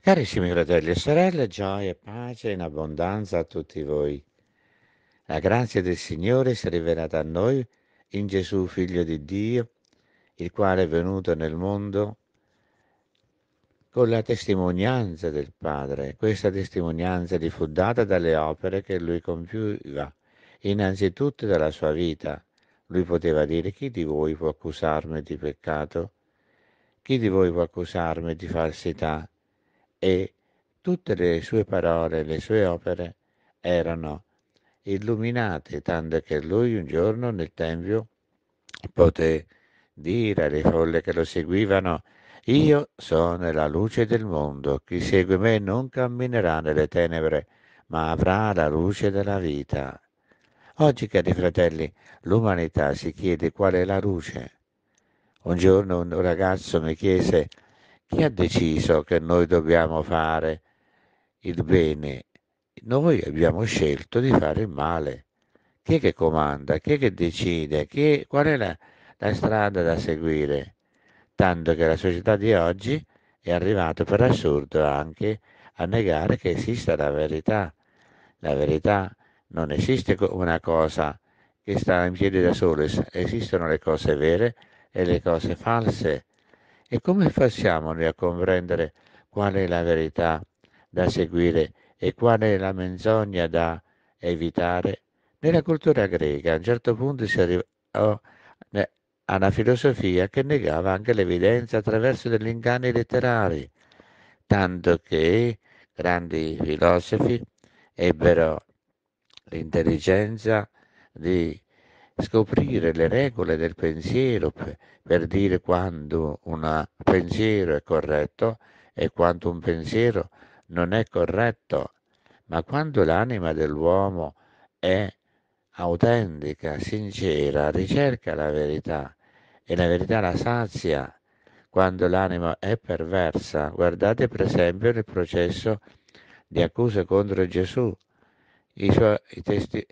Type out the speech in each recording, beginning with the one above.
Carissimi fratelli e sorelle, gioia e pace in abbondanza a tutti voi. La grazia del Signore si è rivelata a noi in Gesù, Figlio di Dio, il quale è venuto nel mondo con la testimonianza del Padre. Questa testimonianza gli fu data dalle opere che lui compiva, innanzitutto dalla sua vita. Lui poteva dire chi di voi può accusarmi di peccato? Chi di voi può accusarmi di falsità? e tutte le sue parole e le sue opere erano illuminate, tanto che lui un giorno nel Tempio poté dire alle folle che lo seguivano, io sono la luce del mondo, chi segue me non camminerà nelle tenebre, ma avrà la luce della vita. Oggi, cari fratelli, l'umanità si chiede qual è la luce. Un giorno un ragazzo mi chiese chi ha deciso che noi dobbiamo fare il bene? Noi abbiamo scelto di fare il male. Chi è che comanda? Chi è che decide? È, qual è la, la strada da seguire? Tanto che la società di oggi è arrivata per assurdo anche a negare che esista la verità. La verità non esiste una cosa che sta in piedi da sola, esistono le cose vere e le cose false. E come facciamo noi a comprendere qual è la verità da seguire e qual è la menzogna da evitare? Nella cultura greca a un certo punto si arrivò eh, a una filosofia che negava anche l'evidenza attraverso degli inganni letterari, tanto che grandi filosofi ebbero l'intelligenza di scoprire le regole del pensiero per dire quando un pensiero è corretto e quando un pensiero non è corretto, ma quando l'anima dell'uomo è autentica, sincera, ricerca la verità e la verità la sazia quando l'anima è perversa. Guardate per esempio il processo di accusa contro Gesù. I suoi, i testi,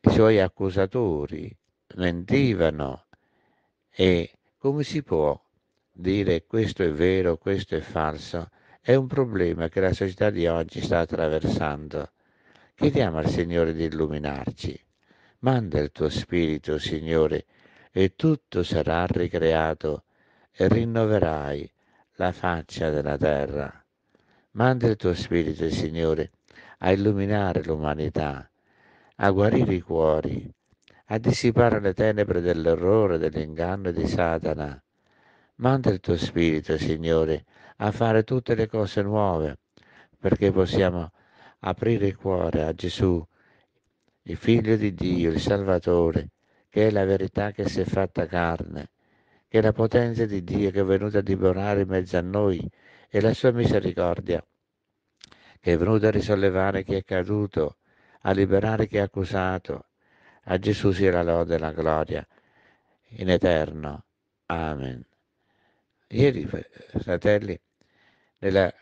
i suoi accusatori mentivano e come si può dire questo è vero, questo è falso? È un problema che la società di oggi sta attraversando. Chiediamo al Signore di illuminarci. Manda il tuo spirito, Signore, e tutto sarà ricreato e rinnoverai la faccia della terra. Manda il tuo spirito, Signore, a illuminare l'umanità a guarire i cuori, a dissipare le tenebre dell'errore, dell'inganno e di Satana. Manda il tuo spirito, Signore, a fare tutte le cose nuove, perché possiamo aprire il cuore a Gesù, il Figlio di Dio, il Salvatore, che è la verità che si è fatta carne, che è la potenza di Dio che è venuta a dimorare in mezzo a noi e la sua misericordia, che è venuta a risollevare chi è caduto a liberare chi è accusato. A Gesù sia la lode e la gloria in eterno. Amen. Ieri, fratelli, nella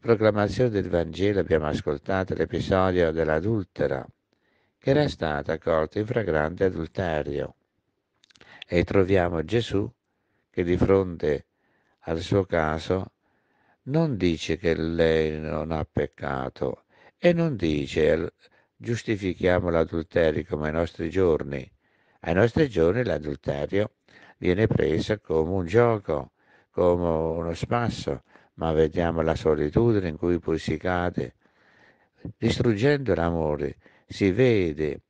proclamazione del Vangelo abbiamo ascoltato l'episodio dell'adultera che era stata accolta in fragrante adulterio e troviamo Gesù che di fronte al suo caso non dice che lei non ha peccato, e non dice giustifichiamo l'adulterio come ai nostri giorni. Ai nostri giorni l'adulterio viene preso come un gioco, come uno spasso, ma vediamo la solitudine in cui poi si cade. Distruggendo l'amore si vede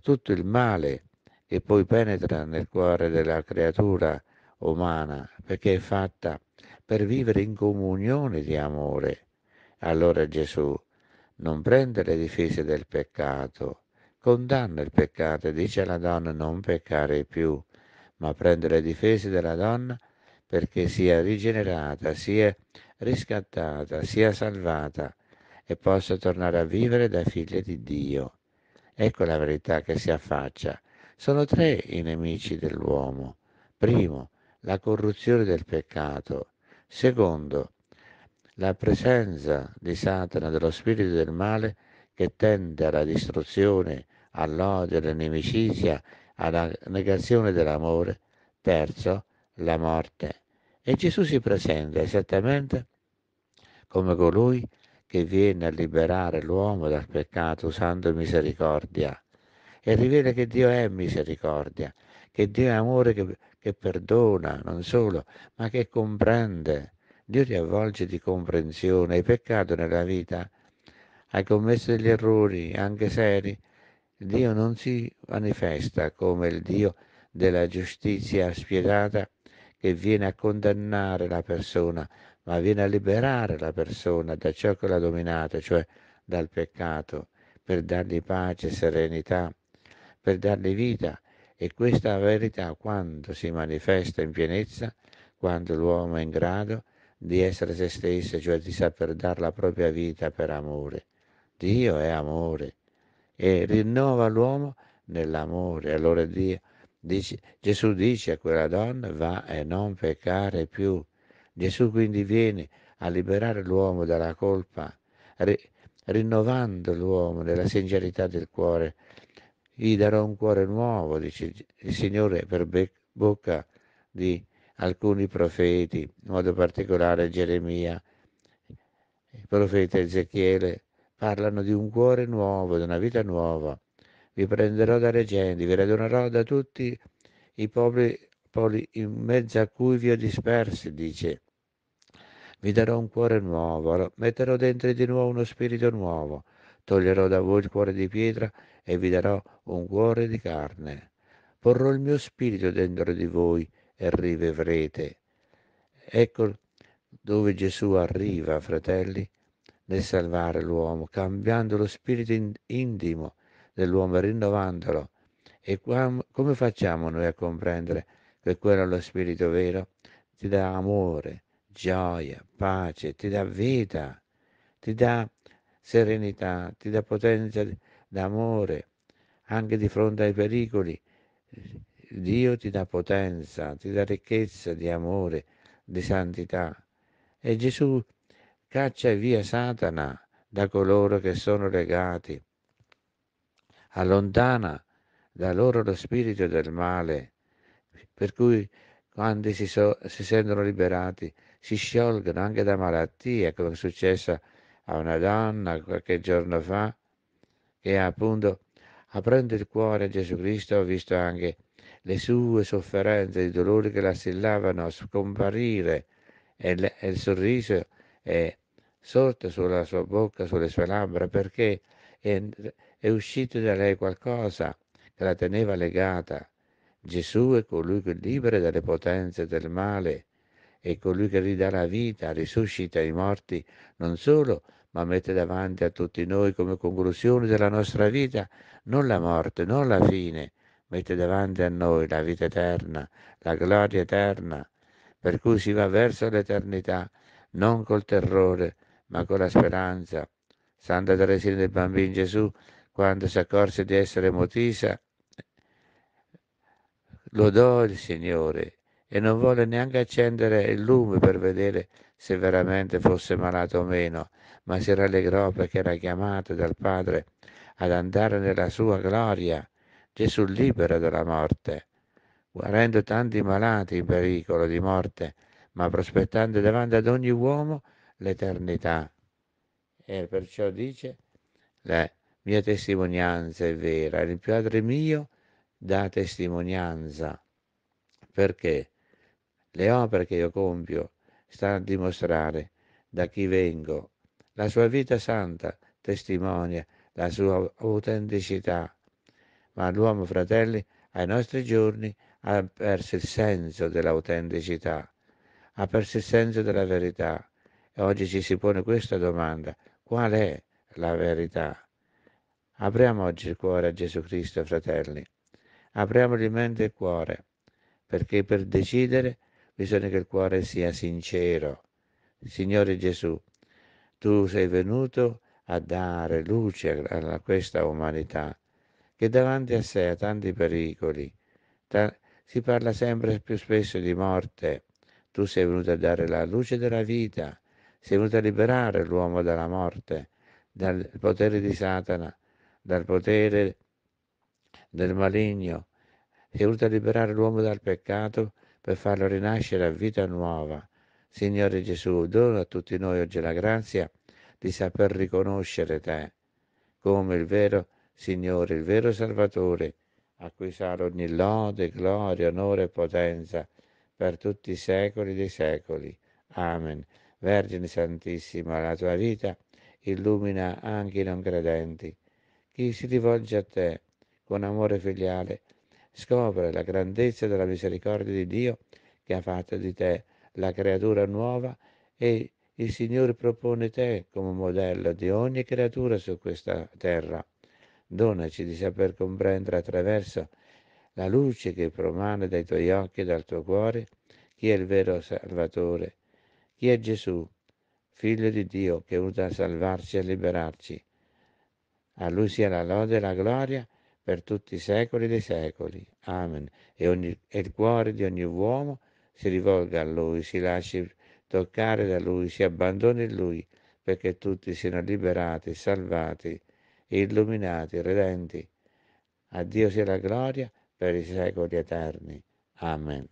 tutto il male che poi penetra nel cuore della creatura umana, perché è fatta per vivere in comunione di amore. Allora Gesù non prende le difese del peccato, condanna il peccato e dice alla donna non peccare più, ma prende le difese della donna perché sia rigenerata, sia riscattata, sia salvata e possa tornare a vivere da figlia di Dio. Ecco la verità che si affaccia. Sono tre i nemici dell'uomo. Primo, la corruzione del peccato. Secondo, la presenza di Satana, dello spirito del male che tende alla distruzione, all'odio, all'inimicizia, alla negazione dell'amore. Terzo, la morte. E Gesù si presenta esattamente come colui che viene a liberare l'uomo dal peccato usando misericordia e rivela che Dio è misericordia, che Dio è amore che, che perdona non solo, ma che comprende, Dio ti avvolge di comprensione. Hai peccato nella vita, hai commesso degli errori, anche seri. Dio non si manifesta come il Dio della giustizia spietata che viene a condannare la persona, ma viene a liberare la persona da ciò che l'ha dominata, cioè dal peccato, per dargli pace, serenità, per dargli vita. E questa verità quando si manifesta in pienezza, quando l'uomo è in grado di essere se stesse, cioè di saper dare la propria vita per amore. Dio è amore e rinnova l'uomo nell'amore. Allora Dio dice, Gesù dice a quella donna va e non peccare più. Gesù quindi viene a liberare l'uomo dalla colpa, ri, rinnovando l'uomo nella sincerità del cuore. Gli darò un cuore nuovo, dice il Signore per bocca di alcuni profeti, in modo particolare Geremia, il profeta Ezechiele, parlano di un cuore nuovo, di una vita nuova. Vi prenderò da genti, vi radunerò da tutti i popoli, popoli in mezzo a cui vi ho dispersi, dice. Vi darò un cuore nuovo, metterò dentro di nuovo uno spirito nuovo, toglierò da voi il cuore di pietra e vi darò un cuore di carne. Porrò il mio spirito dentro di voi e rivivrete. Ecco dove Gesù arriva, fratelli, nel salvare l'uomo, cambiando lo spirito intimo dell'uomo, rinnovandolo. E come facciamo noi a comprendere che quello è lo spirito vero? Ti dà amore, gioia, pace, ti dà vita, ti dà serenità, ti dà potenza d'amore anche di fronte ai pericoli, Dio ti dà potenza, ti dà ricchezza di amore, di santità. E Gesù caccia via Satana da coloro che sono legati, allontana da loro lo spirito del male, per cui quando si, so, si sentono liberati si sciolgono anche da malattie, come è successo a una donna qualche giorno fa, che appunto aprendo il cuore a Gesù Cristo ho visto anche le sue sofferenze e i dolori che la assillavano a scomparire e, le, e il sorriso è sorto sulla sua bocca, sulle sue labbra, perché è, è uscito da lei qualcosa che la teneva legata. Gesù è colui che libera dalle potenze del male, è colui che ridà la vita, risuscita i morti, non solo, ma mette davanti a tutti noi come conclusione della nostra vita non la morte, non la fine, mette davanti a noi la vita eterna, la gloria eterna, per cui si va verso l'eternità, non col terrore, ma con la speranza. Santa Teresina del Bambino Gesù, quando si accorse di essere motisa, lodò il Signore e non volle neanche accendere il lume per vedere se veramente fosse malato o meno, ma si rallegrò perché era chiamato dal Padre ad andare nella sua gloria Gesù libera dalla morte, guarendo tanti malati in pericolo di morte, ma prospettando davanti ad ogni uomo l'eternità. E perciò dice, la mia testimonianza è vera, il Padre mio dà testimonianza, perché le opere che io compio stanno a dimostrare da chi vengo. La sua vita santa testimonia la sua autenticità ma l'uomo, fratelli, ai nostri giorni ha perso il senso dell'autenticità, ha perso il senso della verità. E oggi ci si pone questa domanda, qual è la verità? Apriamo oggi il cuore a Gesù Cristo, fratelli. Apriamogli mente e cuore, perché per decidere bisogna che il cuore sia sincero. Signore Gesù, tu sei venuto a dare luce a questa umanità che davanti a sé ha tanti pericoli. Ta- si parla sempre più spesso di morte. Tu sei venuto a dare la luce della vita, sei venuto a liberare l'uomo dalla morte, dal potere di Satana, dal potere del maligno. Sei venuto a liberare l'uomo dal peccato per farlo rinascere a vita nuova. Signore Gesù, dona a tutti noi oggi la grazia di saper riconoscere Te come il vero Signore, il vero Salvatore, a cui sarà ogni lode, gloria, onore e potenza per tutti i secoli dei secoli. Amen. Vergine Santissima, la tua vita illumina anche i non credenti. Chi si rivolge a te con amore filiale scopre la grandezza della misericordia di Dio che ha fatto di te la creatura nuova e il Signore propone te come modello di ogni creatura su questa terra. Donaci di saper comprendere attraverso la luce che promane dai tuoi occhi e dal tuo cuore chi è il vero Salvatore, chi è Gesù, figlio di Dio che è venuto a salvarci e liberarci. A lui sia la lode e la gloria per tutti i secoli dei secoli. Amen. E, ogni, e il cuore di ogni uomo si rivolga a lui, si lasci toccare da lui, si abbandoni in lui, perché tutti siano liberati, salvati e illuminati, redenti. A Dio sia la gloria per i secoli eterni. Amen.